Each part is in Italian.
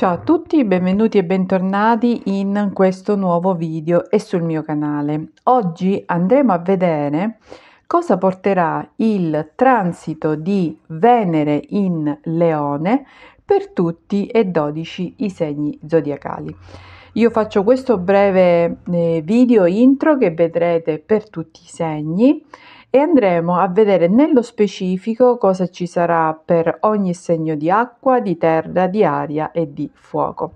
Ciao a tutti, benvenuti e bentornati in questo nuovo video e sul mio canale. Oggi andremo a vedere cosa porterà il transito di Venere in Leone per tutti e 12 i segni zodiacali. Io faccio questo breve eh, video intro che vedrete per tutti i segni e andremo a vedere nello specifico cosa ci sarà per ogni segno di acqua, di terra, di aria e di fuoco.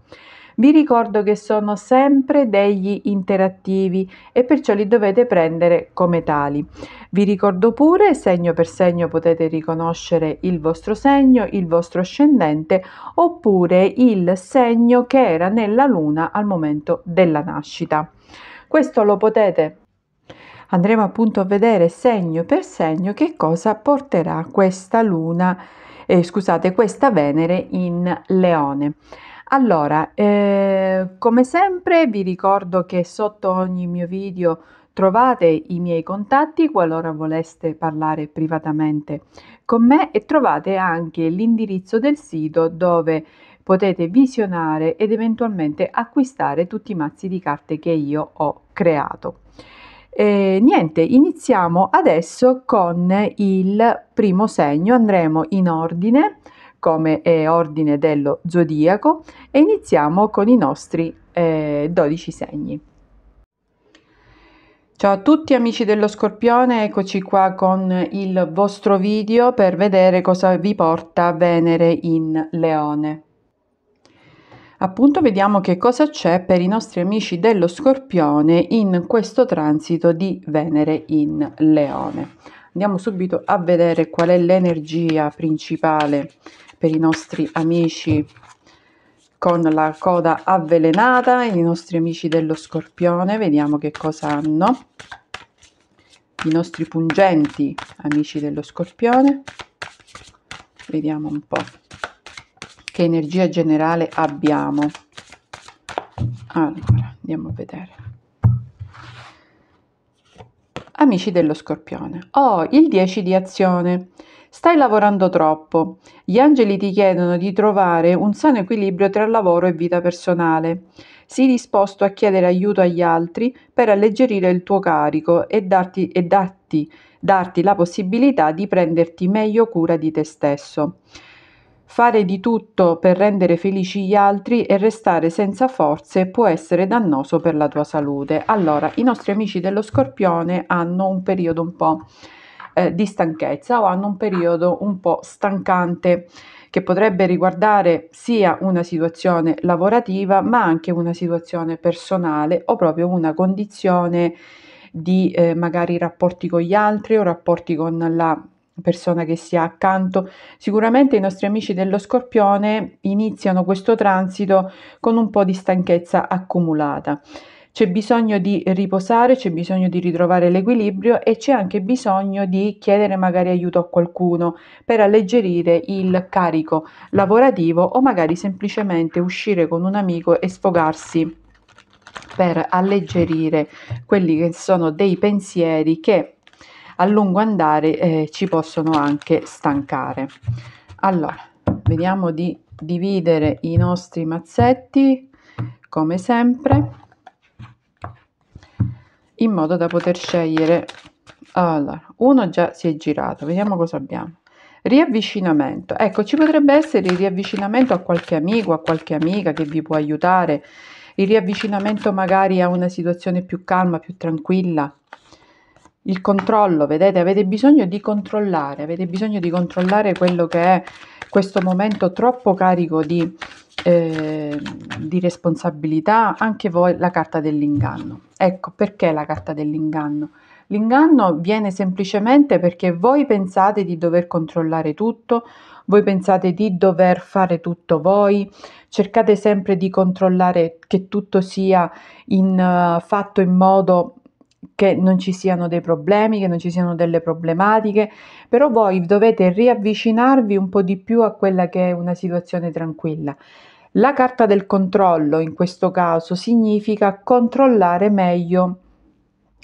Vi ricordo che sono sempre degli interattivi e perciò li dovete prendere come tali. Vi ricordo pure, segno per segno potete riconoscere il vostro segno, il vostro ascendente oppure il segno che era nella luna al momento della nascita. Questo lo potete andremo appunto a vedere segno per segno che cosa porterà questa luna, eh, scusate, questa Venere in Leone. Allora, eh, come sempre vi ricordo che sotto ogni mio video trovate i miei contatti qualora voleste parlare privatamente con me e trovate anche l'indirizzo del sito dove potete visionare ed eventualmente acquistare tutti i mazzi di carte che io ho creato. E niente, iniziamo adesso con il primo segno, andremo in ordine come è ordine dello zodiaco e iniziamo con i nostri eh, 12 segni. Ciao a tutti amici dello Scorpione, eccoci qua con il vostro video per vedere cosa vi porta Venere in Leone. Appunto vediamo che cosa c'è per i nostri amici dello Scorpione in questo transito di Venere in Leone. Andiamo subito a vedere qual è l'energia principale per i nostri amici con la coda avvelenata, i nostri amici dello Scorpione, vediamo che cosa hanno. I nostri pungenti amici dello Scorpione. Vediamo un po' che energia generale abbiamo. Allora, andiamo a vedere. Amici dello scorpione, ho oh, il 10 di azione. Stai lavorando troppo. Gli angeli ti chiedono di trovare un sano equilibrio tra lavoro e vita personale. Sii disposto a chiedere aiuto agli altri per alleggerire il tuo carico e darti, e darti, darti la possibilità di prenderti meglio cura di te stesso. Fare di tutto per rendere felici gli altri e restare senza forze può essere dannoso per la tua salute. Allora, i nostri amici dello scorpione hanno un periodo un po' eh, di stanchezza o hanno un periodo un po' stancante che potrebbe riguardare sia una situazione lavorativa ma anche una situazione personale o proprio una condizione di eh, magari rapporti con gli altri o rapporti con la persona che si ha accanto. Sicuramente i nostri amici dello scorpione iniziano questo transito con un po' di stanchezza accumulata. C'è bisogno di riposare, c'è bisogno di ritrovare l'equilibrio e c'è anche bisogno di chiedere magari aiuto a qualcuno per alleggerire il carico lavorativo o magari semplicemente uscire con un amico e sfogarsi per alleggerire quelli che sono dei pensieri che a lungo andare eh, ci possono anche stancare. Allora, vediamo di dividere i nostri mazzetti come sempre in modo da poter scegliere allora uno già si è girato vediamo cosa abbiamo riavvicinamento ecco ci potrebbe essere il riavvicinamento a qualche amico a qualche amica che vi può aiutare il riavvicinamento magari a una situazione più calma più tranquilla il controllo, vedete, avete bisogno di controllare, avete bisogno di controllare quello che è questo momento troppo carico di, eh, di responsabilità, anche voi la carta dell'inganno. Ecco perché la carta dell'inganno. L'inganno viene semplicemente perché voi pensate di dover controllare tutto, voi pensate di dover fare tutto voi, cercate sempre di controllare che tutto sia in, uh, fatto in modo che non ci siano dei problemi, che non ci siano delle problematiche, però voi dovete riavvicinarvi un po' di più a quella che è una situazione tranquilla. La carta del controllo in questo caso significa controllare meglio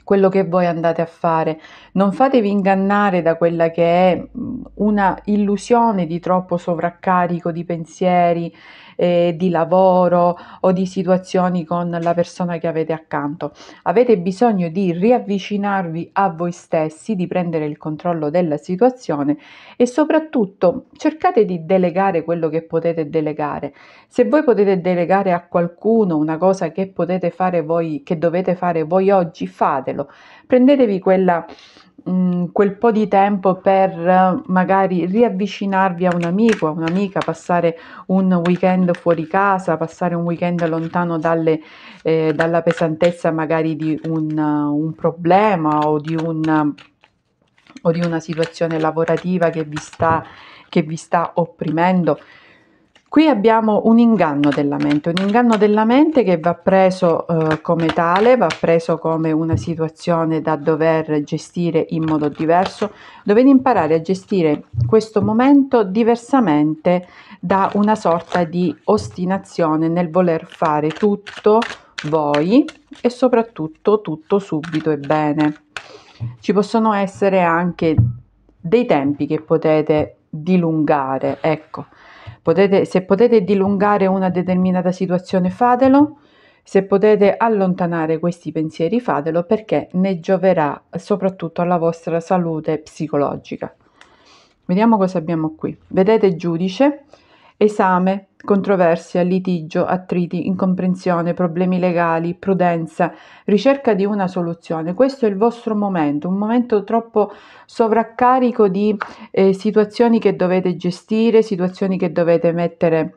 quello che voi andate a fare. Non fatevi ingannare da quella che è una illusione di troppo sovraccarico di pensieri, eh, di lavoro o di situazioni con la persona che avete accanto. Avete bisogno di riavvicinarvi a voi stessi, di prendere il controllo della situazione e soprattutto cercate di delegare quello che potete delegare. Se voi potete delegare a qualcuno una cosa che potete fare voi, che dovete fare voi oggi, fatelo. Prendetevi quella Mm, quel po' di tempo per magari riavvicinarvi a un amico, a un'amica, passare un weekend fuori casa, passare un weekend lontano dalle, eh, dalla pesantezza magari di un, un problema o di, un, o di, una situazione lavorativa che vi sta, che vi sta opprimendo. Qui abbiamo un inganno della mente, un inganno della mente che va preso eh, come tale, va preso come una situazione da dover gestire in modo diverso, dovete imparare a gestire questo momento diversamente da una sorta di ostinazione nel voler fare tutto voi e soprattutto tutto subito e bene. Ci possono essere anche dei tempi che potete dilungare, ecco Potete, se potete dilungare una determinata situazione, fatelo. Se potete allontanare questi pensieri, fatelo perché ne gioverà soprattutto alla vostra salute psicologica. Vediamo cosa abbiamo qui. Vedete giudice, esame, controversia, litigio, attriti, incomprensione, problemi legali, prudenza, ricerca di una soluzione. Questo è il vostro momento, un momento troppo sovraccarico di eh, situazioni che dovete gestire, situazioni che dovete mettere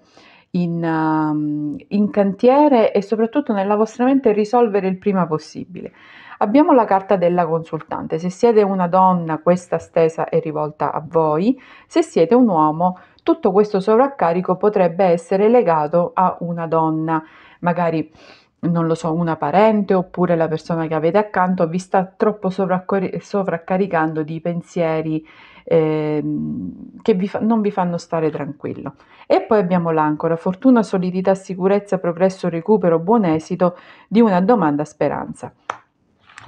in, uh, in cantiere e soprattutto nella vostra mente risolvere il prima possibile. Abbiamo la carta della consultante. Se siete una donna, questa stesa è rivolta a voi. Se siete un uomo, tutto questo sovraccarico potrebbe essere legato a una donna, magari non lo so, una parente oppure la persona che avete accanto vi sta troppo sovraccaricando di pensieri eh, che vi fa- non vi fanno stare tranquillo. E poi abbiamo l'ancora, fortuna, solidità, sicurezza, progresso, recupero, buon esito di una domanda, speranza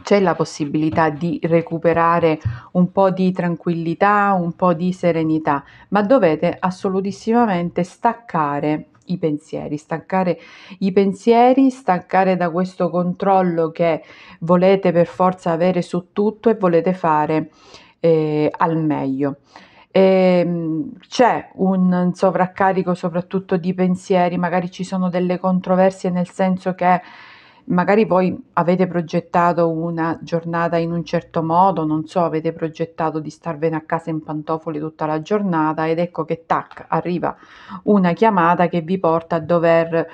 c'è la possibilità di recuperare un po' di tranquillità, un po' di serenità, ma dovete assolutissimamente staccare i pensieri, staccare i pensieri, staccare da questo controllo che volete per forza avere su tutto e volete fare eh, al meglio. E, ehm, c'è un sovraccarico soprattutto di pensieri, magari ci sono delle controversie nel senso che magari voi avete progettato una giornata in un certo modo, non so, avete progettato di starvene a casa in pantofole tutta la giornata ed ecco che tac, arriva una chiamata che vi porta a dover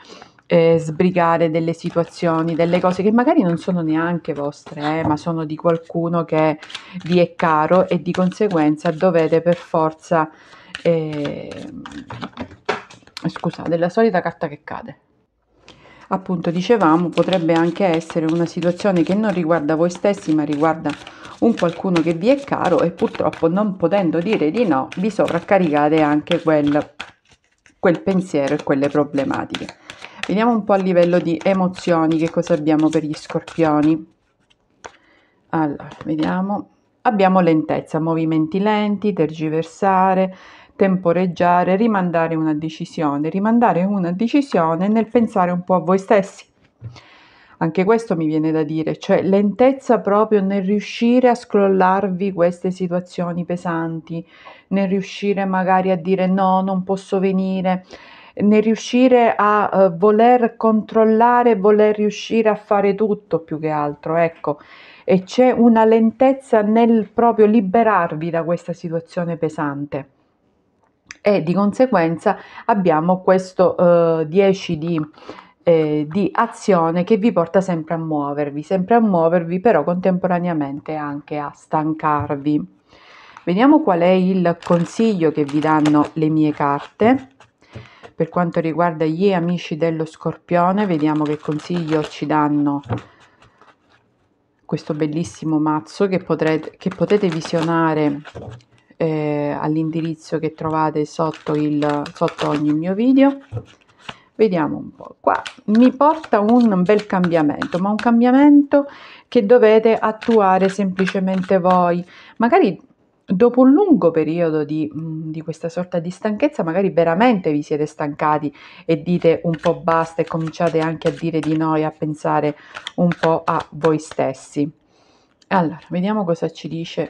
eh, sbrigare delle situazioni, delle cose che magari non sono neanche vostre, eh, ma sono di qualcuno che vi è caro e di conseguenza dovete per forza... Eh, scusate, la solita carta che cade appunto dicevamo potrebbe anche essere una situazione che non riguarda voi stessi ma riguarda un qualcuno che vi è caro e purtroppo non potendo dire di no vi sovraccaricate anche quel, quel pensiero e quelle problematiche. Vediamo un po' a livello di emozioni che cosa abbiamo per gli scorpioni. Allora, vediamo. Abbiamo lentezza, movimenti lenti, tergiversare, temporeggiare, rimandare una decisione, rimandare una decisione nel pensare un po' a voi stessi. Anche questo mi viene da dire, cioè lentezza proprio nel riuscire a scrollarvi queste situazioni pesanti, nel riuscire magari a dire no, non posso venire, nel riuscire a eh, voler controllare, voler riuscire a fare tutto più che altro, ecco. E c'è una lentezza nel proprio liberarvi da questa situazione pesante e di conseguenza abbiamo questo eh, 10 di, eh, di, azione che vi porta sempre a muovervi, sempre a muovervi però contemporaneamente anche a stancarvi. Vediamo qual è il consiglio che vi danno le mie carte. Per quanto riguarda gli amici dello scorpione, vediamo che consiglio ci danno questo bellissimo mazzo che, potrete, che potete visionare eh, all'indirizzo che trovate sotto, il, sotto ogni mio video. Vediamo un po', qua mi porta un bel cambiamento, ma un cambiamento che dovete attuare semplicemente voi. Magari dopo un lungo periodo di, mm, di, questa sorta di stanchezza, magari veramente vi siete stancati e dite un po' basta e cominciate anche a dire di no e a pensare un po' a voi stessi. Allora, vediamo cosa ci dice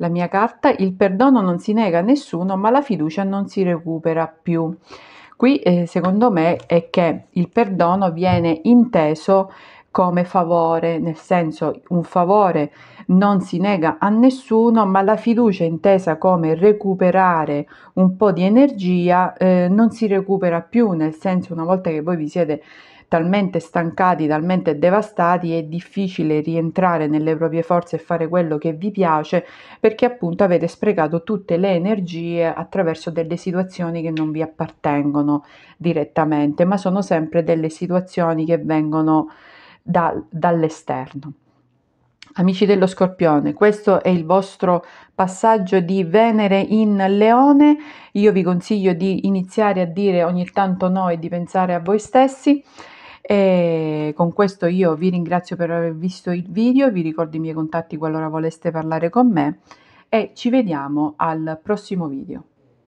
la mia carta, il perdono non si nega a nessuno, ma la fiducia non si recupera più. Qui eh, secondo me è che il perdono viene inteso come favore, nel senso un favore non si nega a nessuno, ma la fiducia intesa come recuperare un po' di energia eh, non si recupera più, nel senso una volta che voi vi siete talmente stancati, talmente devastati, è difficile rientrare nelle proprie forze e fare quello che vi piace perché appunto avete sprecato tutte le energie attraverso delle situazioni che non vi appartengono direttamente, ma sono sempre delle situazioni che vengono da, dall'esterno. Amici dello Scorpione, questo è il vostro passaggio di Venere in Leone. Io vi consiglio di iniziare a dire ogni tanto no e di pensare a voi stessi. E con questo io vi ringrazio per aver visto il video, vi ricordo i miei contatti qualora voleste parlare con me e ci vediamo al prossimo video.